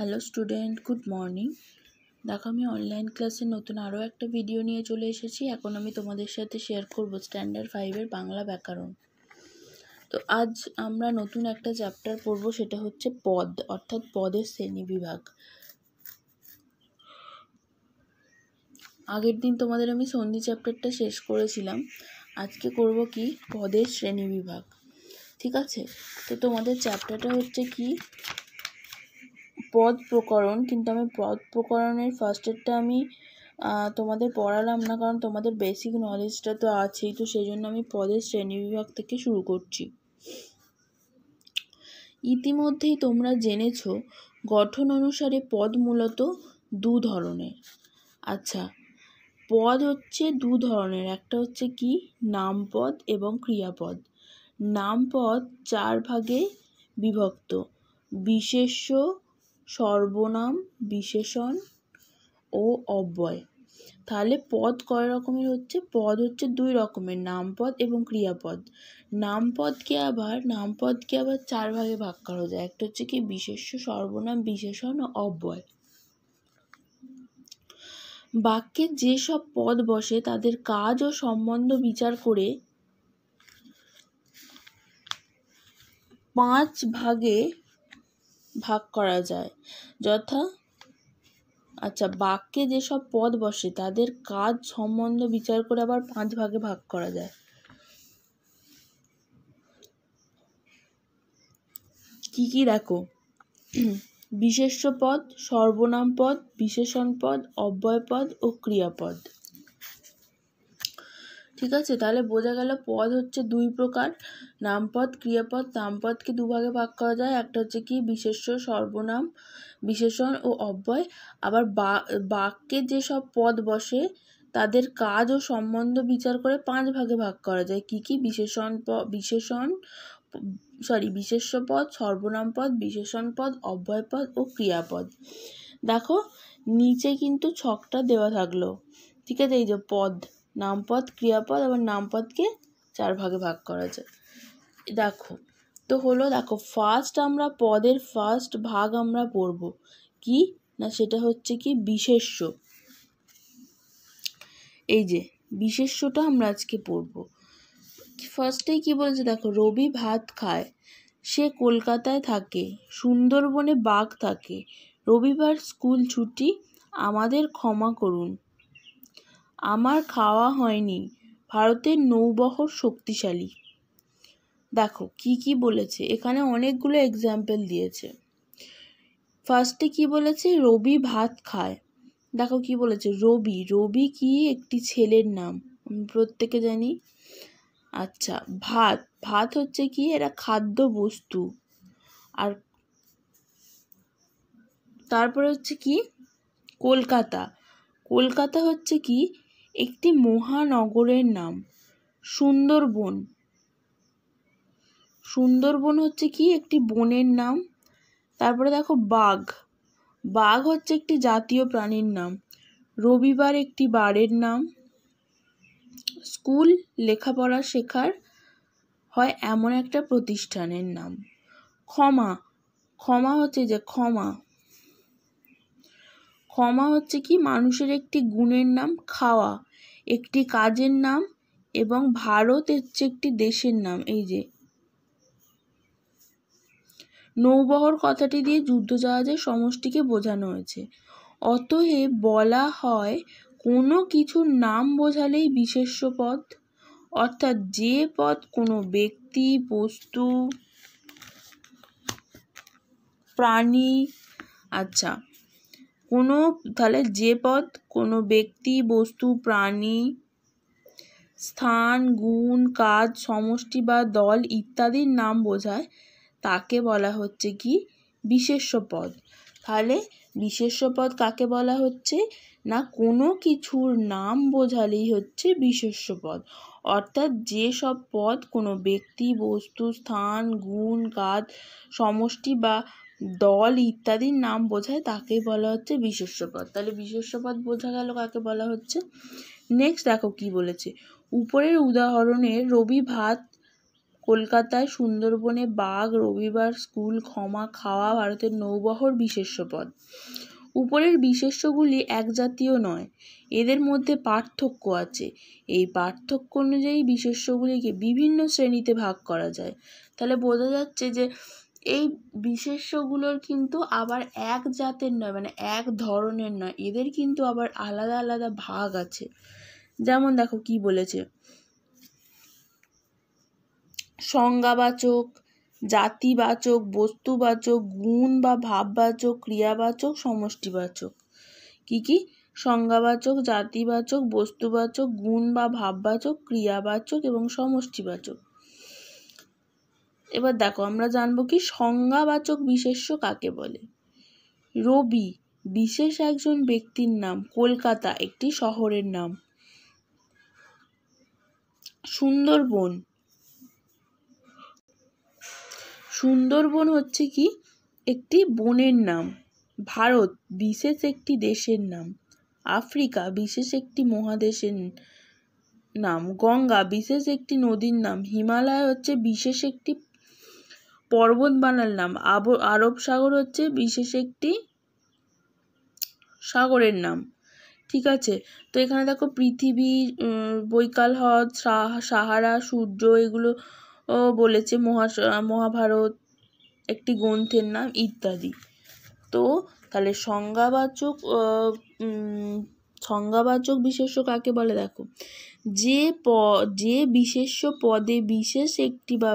hello student good morning দেখো আমি online ক্লাসে নতুন আরও একটা ভিডিও নিয়ে চলে এসেছি এখন আমি তোমাদের সাথে শেয়ার করব স্ট্যান্ডার্ড ফাইভের বাংলা ব্যাকরণ তো আজ আমরা নতুন একটা চ্যাপ্টার পড়ব সেটা হচ্ছে পদ অর্থাৎ পদের শ্রেণী বিভাগ আগের দিন তোমাদের আমি সন্ধি চ্যাপ্টারটা শেষ করেছিলাম আজকে করব কি পদের শ্রেণী বিভাগ ঠিক আছে তো তোমাদের চ্যাপ্টারটা হচ্ছে কি পদ প্রকরণ কিন্তু আমি পদ প্রকরণের ফার্স্টেরটা আমি তোমাদের পড়ালাম না কারণ তোমাদের বেসিক নলেজটা তো আছেই তো সেই জন্য আমি পদের শ্রেণী বিভাগ থেকে শুরু করছি ইতিমধ্যেই তোমরা জেনেছ গঠন অনুসারে পদ মূলত দু ধরনের আচ্ছা পদ হচ্ছে দু ধরনের একটা হচ্ছে কি নামপদ এবং ক্রিয়াপদ নামপদ চার ভাগে বিভক্ত বিশেষ্য সর্বনাম বিশেষণ ও অব্যয় তাহলে পদ কয় রকমের হচ্ছে পদ হচ্ছে দুই রকমের নামপদ এবং ক্রিয়াপদ নামপদকে আবার নামপদকে আবার চার ভাগে ভাগ করা যায় একটা হচ্ছে কি বিশেষ্য সর্বনাম বিশেষণ ও অব্যয় বাক্যে যেসব পদ বসে তাদের কাজ ও সম্বন্ধ বিচার করে পাঁচ ভাগে ভাগ করা যায় যথা আচ্ছা বাক্যে যেসব পদ বসে তাদের কাজ সম্বন্ধ বিচার করে আবার পাঁচ ভাগে ভাগ করা যায় কি কি দেখো বিশেষ্য পদ সর্বনাম পদ বিশেষণ পদ অব্যয় পদ ও ক্রিয়াপদ ঠিক আছে তাহলে বোঝা গেল পদ হচ্ছে দুই প্রকার নামপদ ক্রিয়াপদ নামপদকে দুভাগে ভাগ করা যায় একটা হচ্ছে কি বিশেষ্য সর্বনাম বিশেষণ ও অব্যয় আবার বাক্যে যেসব পদ বসে তাদের কাজ ও সম্বন্ধ বিচার করে পাঁচ ভাগে ভাগ করা যায় কি কি বিশেষণ প বিশেষণ সরি বিশেষ্য পদ সর্বনাম পদ বিশেষণ পদ অব্যয় পদ ও ক্রিয়াপদ দেখো নিচে কিন্তু ছকটা দেওয়া থাকলো ঠিক আছে এই যে পদ নামপদ ক্রিয়াপদ আবার নামপদকে চার ভাগে ভাগ করা যায় দেখো তো হলো দেখো ফার্স্ট আমরা পদের ফার্স্ট ভাগ আমরা পড়ব কি না সেটা হচ্ছে কি বিশেষ্য এই যে বিশেষ্যটা আমরা আজকে পড়ব ফার্স্টেই কি বলছে দেখো রবি ভাত খায় সে কলকাতায় থাকে সুন্দরবনে বাঘ থাকে রবিবার স্কুল ছুটি আমাদের ক্ষমা করুন আমার খাওয়া হয়নি ভারতের নৌবহর শক্তিশালী দেখো কি কি বলেছে এখানে অনেকগুলো এক্সাম্পল দিয়েছে ফার্স্টে কি বলেছে রবি ভাত খায় দেখো কি বলেছে রবি রবি কি একটি ছেলের নাম আমি প্রত্যেকে জানি আচ্ছা ভাত ভাত হচ্ছে কি এরা খাদ্য বস্তু আর তারপরে হচ্ছে কি কলকাতা কলকাতা হচ্ছে কি একটি মহানগরের নাম সুন্দরবন সুন্দরবন হচ্ছে কি একটি বনের নাম তারপরে দেখো বাঘ বাঘ হচ্ছে একটি জাতীয় প্রাণীর নাম রবিবার একটি বারের নাম স্কুল লেখাপড়া শেখার হয় এমন একটা প্রতিষ্ঠানের নাম ক্ষমা ক্ষমা হচ্ছে যে ক্ষমা ক্ষমা হচ্ছে কি মানুষের একটি গুণের নাম খাওয়া একটি কাজের নাম এবং ভারত হচ্ছে একটি দেশের নাম এই যে নৌবহর কথাটি দিয়ে যুদ্ধজাহাজের সমষ্টিকে বোঝানো হয়েছে অতএব বলা হয় কোনো কিছুর নাম বোঝালেই বিশেষ্য পদ অর্থাৎ যে পদ কোনো ব্যক্তি বস্তু প্রাণী আচ্ছা কোনো তাহলে যে পদ কোনো ব্যক্তি বস্তু প্রাণী স্থান গুণ কাজ সমষ্টি বা দল ইত্যাদির নাম বোঝায় তাকে বলা হচ্ছে কি বিশেষ্য পদ তাহলে বিশেষ্য পদ কাকে বলা হচ্ছে না কোনো কিছুর নাম বোঝালেই হচ্ছে বিশেষ্য পদ অর্থাৎ যেসব পদ কোনো ব্যক্তি বস্তু স্থান গুণ কাজ সমষ্টি বা দল ইত্যাদির নাম বোঝায় তাকেই বলা হচ্ছে বিশেষ্য পদ তাহলে বিশেষ্য পদ বোঝা গেল কাকে বলা হচ্ছে নেক্সট দেখো কি বলেছে উপরের উদাহরণে রবি ভাত কলকাতায় সুন্দরবনে বাঘ রবিবার স্কুল ক্ষমা খাওয়া ভারতের নৌবহর বিশেষ্য পদ উপরের বিশেষ্যগুলি জাতীয় নয় এদের মধ্যে পার্থক্য আছে এই পার্থক্য অনুযায়ী বিশেষ্যগুলিকে বিভিন্ন শ্রেণীতে ভাগ করা যায় তাহলে বোঝা যাচ্ছে যে এই বিশেষ্যগুলোর কিন্তু আবার এক জাতের নয় মানে এক ধরনের নয় এদের কিন্তু আবার আলাদা আলাদা ভাগ আছে যেমন দেখো কি বলেছে সংজ্ঞাবাচক জাতিবাচক বস্তুবাচক গুণ বা ভাববাচক ক্রিয়াবাচক সমষ্টিবাচক কি কি সংজ্ঞাবাচক জাতিবাচক বস্তুবাচক গুণ বা ভাববাচক ক্রিয়াবাচক এবং সমষ্টিবাচক এবার দেখো আমরা জানবো কি সংজ্ঞাবাচক বিশেষ্য কাকে বলে রবি বিশেষ একজন ব্যক্তির নাম কলকাতা একটি শহরের নাম সুন্দরবন সুন্দরবন হচ্ছে কি একটি বনের নাম ভারত বিশেষ একটি দেশের নাম আফ্রিকা বিশেষ একটি মহাদেশের নাম গঙ্গা বিশেষ একটি নদীর নাম হিমালয় হচ্ছে বিশেষ একটি পর্বত নাম আব আরব সাগর হচ্ছে বিশেষ একটি সাগরের নাম ঠিক আছে তো এখানে দেখো পৃথিবী বৈকাল হ্রদ সাহারা সূর্য এগুলো বলেছে মহা মহাভারত একটি গ্রন্থের নাম ইত্যাদি তো তাহলে সংজ্ঞাবাচক সংজ্ঞাবাচক বিশেষ্য কাকে বলে দেখো যে প যে বিশেষ্য পদে বিশেষ একটি বা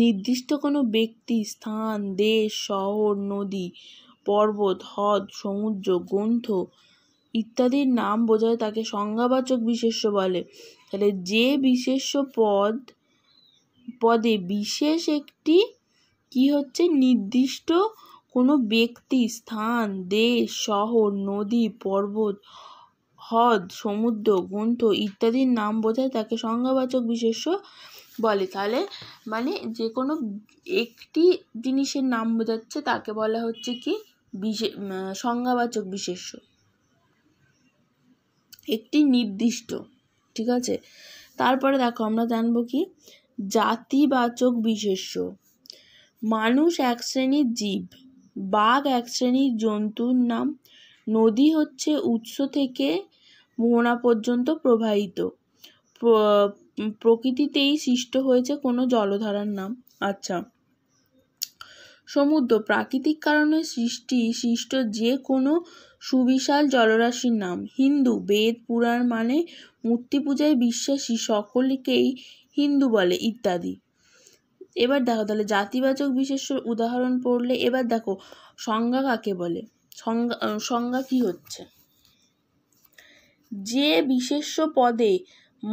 নির্দিষ্ট কোনো ব্যক্তি স্থান দেশ শহর নদী পর্বত হ্রদ সমুদ্র গ্রন্থ ইত্যাদির নাম বোঝায় তাকে সংজ্ঞাবাচক বিশেষ্য বলে তাহলে যে বিশেষ্য পদ পদে বিশেষ একটি কি হচ্ছে নির্দিষ্ট কোনো ব্যক্তি স্থান দেশ শহর নদী পর্বত হ্রদ সমুদ্র গ্রন্থ ইত্যাদির নাম বোঝায় তাকে সংজ্ঞাবাচক বিশেষ্য বলে তাহলে মানে যে কোনো একটি জিনিসের নাম বোঝাচ্ছে তাকে বলা হচ্ছে কি বিশেষ সংজ্ঞাবাচক বিশেষ্য একটি নির্দিষ্ট ঠিক আছে তারপরে দেখো আমরা জানবো কি জাতিবাচক বিশেষ্য মানুষ এক শ্রেণীর জীব বাঘ এক শ্রেণীর জন্তুর নাম নদী হচ্ছে উৎস থেকে মোহনা পর্যন্ত প্রবাহিত প্রকৃতিতেই সৃষ্ট হয়েছে কোনো জলধারার নাম আচ্ছা সমুদ্র প্রাকৃতিক কারণে সৃষ্টি সৃষ্ট যে কোনো সুবিশাল জলরাশির নাম হিন্দু বেদ পুরাণ মানে মূর্তি পূজায় বিশ্বাসী সকলকেই হিন্দু বলে ইত্যাদি এবার দেখো তাহলে জাতিবাচক বিশেষ্যর উদাহরণ পড়লে এবার দেখো সংজ্ঞা কাকে বলে সংজ্ঞা সংজ্ঞা কী হচ্ছে যে বিশেষ্য পদে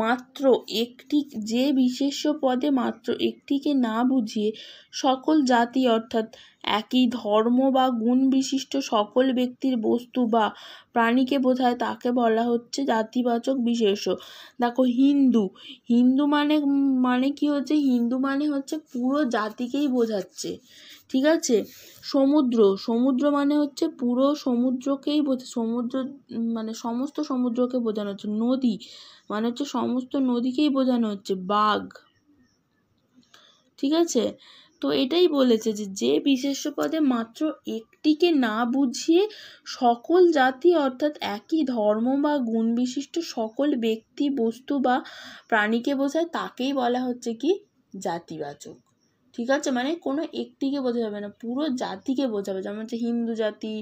মাত্র একটি যে বিশেষ্য পদে মাত্র একটিকে না বুঝিয়ে সকল জাতি অর্থাৎ একই ধর্ম বা গুণ বিশিষ্ট সকল ব্যক্তির বস্তু বা প্রাণীকে বোঝায় তাকে বলা হচ্ছে জাতিবাচক বিশেষ দেখো হিন্দু হিন্দু মানে মানে কি হচ্ছে হিন্দু মানে হচ্ছে পুরো জাতিকেই বোঝাচ্ছে ঠিক আছে সমুদ্র সমুদ্র মানে হচ্ছে পুরো সমুদ্রকেই বোঝা সমুদ্র মানে সমস্ত সমুদ্রকে বোঝানো হচ্ছে নদী মানে হচ্ছে সমস্ত নদীকেই বোঝানো হচ্ছে বাঘ ঠিক আছে তো এটাই বলেছে যে যে বিশেষ্য পদে মাত্র একটিকে না বুঝিয়ে সকল জাতি অর্থাৎ একই ধর্ম বা গুণ বিশিষ্ট সকল ব্যক্তি বস্তু বা প্রাণীকে বোঝায় তাকেই বলা হচ্ছে কি জাতিবাচক ঠিক আছে মানে কোনো একটিকে বোঝা যাবে না পুরো জাতিকে বোঝাবে যেমন হচ্ছে হিন্দু জাতি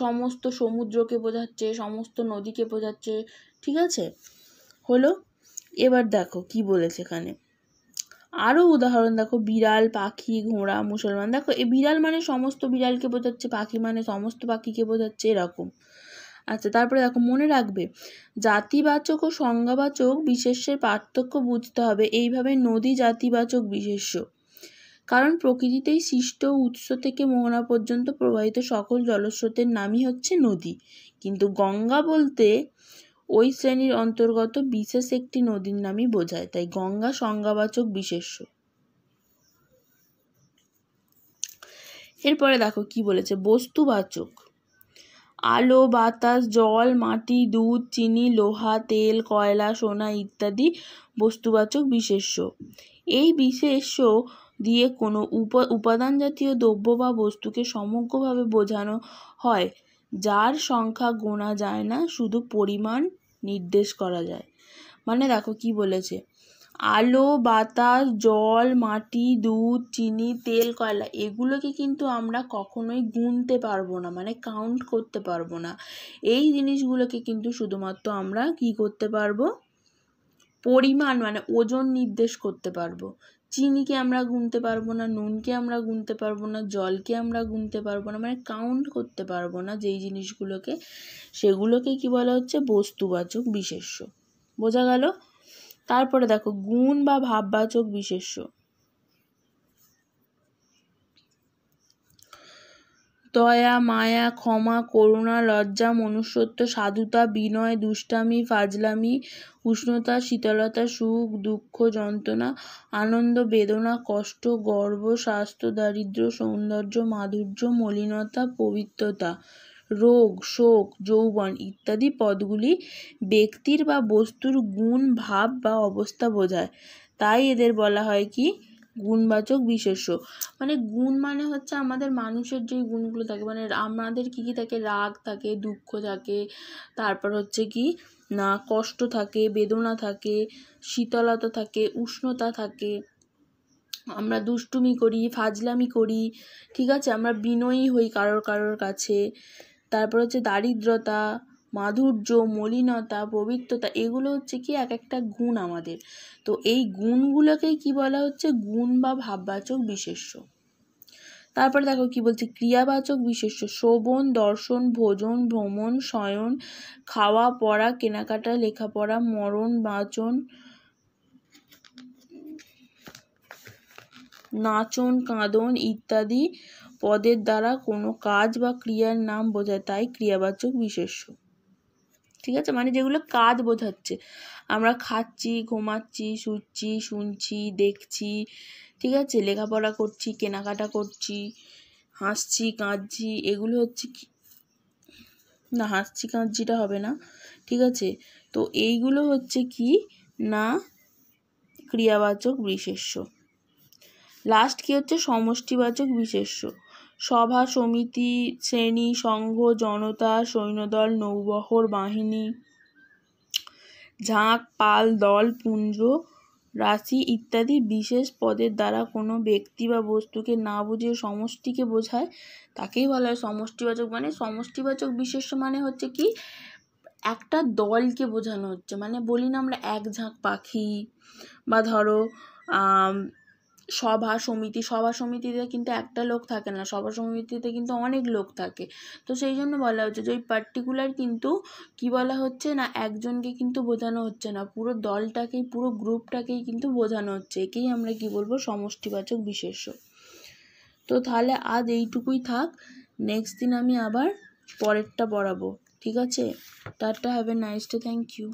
সমস্ত সমুদ্রকে বোঝাচ্ছে সমস্ত নদীকে বোঝাচ্ছে ঠিক আছে হলো এবার দেখো কি বলেছে এখানে আরও উদাহরণ দেখো বিড়াল পাখি ঘোড়া মুসলমান দেখো এই বিড়াল মানে সমস্ত বিড়ালকে বোঝাচ্ছে পাখি মানে সমস্ত পাখিকে বোঝাচ্ছে এরকম আচ্ছা তারপরে দেখো মনে রাখবে জাতিবাচক ও সংজ্ঞাবাচক বিশেষ্যের পার্থক্য বুঝতে হবে এইভাবে নদী জাতিবাচক বিশেষ্য কারণ প্রকৃতিতেই সৃষ্ট উৎস থেকে মোহনা পর্যন্ত প্রবাহিত সকল জলস্রোতের নামই হচ্ছে নদী কিন্তু গঙ্গা বলতে ওই শ্রেণীর অন্তর্গত বিশেষ একটি নদীর নামই বোঝায় তাই গঙ্গা সংজ্ঞাবাচক বিশেষ্য এরপরে দেখো কি বলেছে বস্তুবাচক আলো বাতাস জল মাটি দুধ চিনি লোহা তেল কয়লা সোনা ইত্যাদি বস্তুবাচক বিশেষ্য এই বিশেষ্য দিয়ে কোনো উপাদান জাতীয় দ্রব্য বা বস্তুকে সমগ্রভাবে বোঝানো হয় যার সংখ্যা গোনা যায় না শুধু পরিমাণ নির্দেশ করা যায় মানে দেখো কি বলেছে আলো বাতাস জল মাটি দুধ চিনি তেল কয়লা এগুলোকে কিন্তু আমরা কখনোই গুনতে পারবো না মানে কাউন্ট করতে পারবো না এই জিনিসগুলোকে কিন্তু শুধুমাত্র আমরা কি করতে পারবো পরিমাণ মানে ওজন নির্দেশ করতে পারবো চিনিকে আমরা গুনতে পারবো না নুনকে আমরা গুনতে পারবো না জলকে আমরা গুনতে পারবো না মানে কাউন্ট করতে পারবো না যেই জিনিসগুলোকে সেগুলোকে কি বলা হচ্ছে বস্তুবাচক বিশেষ্য বোঝা গেল তারপরে দেখো গুণ বা ভাববাচক বিশেষ্য দয়া মায়া ক্ষমা করুণা লজ্জা মনুষ্যত্ব সাধুতা বিনয় দুষ্টামি ফাজলামি উষ্ণতা শীতলতা সুখ দুঃখ যন্ত্রণা আনন্দ বেদনা কষ্ট গর্ব স্বাস্থ্য দারিদ্র সৌন্দর্য মাধুর্য মলিনতা পবিত্রতা রোগ শোক যৌবন ইত্যাদি পদগুলি ব্যক্তির বা বস্তুর গুণ ভাব বা অবস্থা বোঝায় তাই এদের বলা হয় কি গুণবাচক বিশেষ্য মানে গুণ মানে হচ্ছে আমাদের মানুষের যে গুণগুলো থাকে মানে আমাদের কী কী থাকে রাগ থাকে দুঃখ থাকে তারপর হচ্ছে কি না কষ্ট থাকে বেদনা থাকে শীতলতা থাকে উষ্ণতা থাকে আমরা দুষ্টুমি করি ফাজলামি করি ঠিক আছে আমরা বিনয়ী হই কারোর কারোর কাছে তারপর হচ্ছে দারিদ্রতা মাধুর্য মলিনতা পবিত্রতা এগুলো হচ্ছে কি এক একটা গুণ আমাদের তো এই গুণগুলোকেই কি বলা হচ্ছে গুণ বা ভাববাচক বিশেষ্য তারপরে দেখো কি বলছে ক্রিয়াবাচক বিশেষ্য শ্রবণ দর্শন ভোজন ভ্রমণ শয়ন খাওয়া পড়া কেনাকাটা লেখাপড়া মরণ বাচন নাচন কাঁদন ইত্যাদি পদের দ্বারা কোনো কাজ বা ক্রিয়ার নাম বোঝায় তাই ক্রিয়াবাচক বিশেষ্য ঠিক আছে মানে যেগুলো কাজ বোঝাচ্ছে আমরা খাচ্ছি ঘুমাচ্ছি শুচ্ছি শুনছি দেখছি ঠিক আছে লেখাপড়া করছি কেনাকাটা করছি হাসছি কাঁদছি এগুলো হচ্ছে কি না হাসছি কাঁদছিটা হবে না ঠিক আছে তো এইগুলো হচ্ছে কি না ক্রিয়াবাচক বিশেষ্য লাস্ট কি হচ্ছে সমষ্টিবাচক বিশেষ্য সভা সমিতি শ্রেণী সংঘ জনতা সৈন্যদল নৌবহর বাহিনী ঝাঁক পাল দল পুঞ্জ রাশি ইত্যাদি বিশেষ পদের দ্বারা কোনো ব্যক্তি বা বস্তুকে না বুঝে সমষ্টিকে বোঝায় তাকেই বলা হয় সমষ্টিবাচক মানে সমষ্টিবাচক বিশেষ মানে হচ্ছে কি একটা দলকে বোঝানো হচ্ছে মানে বলি না আমরা এক ঝাঁক পাখি বা ধরো সভা সমিতি সভা সমিতিতে কিন্তু একটা লোক থাকে না সভা সমিতিতে কিন্তু অনেক লোক থাকে তো সেই জন্য বলা হচ্ছে যে ওই পার্টিকুলার কিন্তু কি বলা হচ্ছে না একজনকে কিন্তু বোঝানো হচ্ছে না পুরো দলটাকেই পুরো গ্রুপটাকেই কিন্তু বোঝানো হচ্ছে একেই আমরা কি বলবো সমষ্টিবাচক বিশেষ্য তো তাহলে আজ এইটুকুই থাক নেক্সট দিন আমি আবার পরেরটা পড়াবো ঠিক আছে tata have a nice day thank you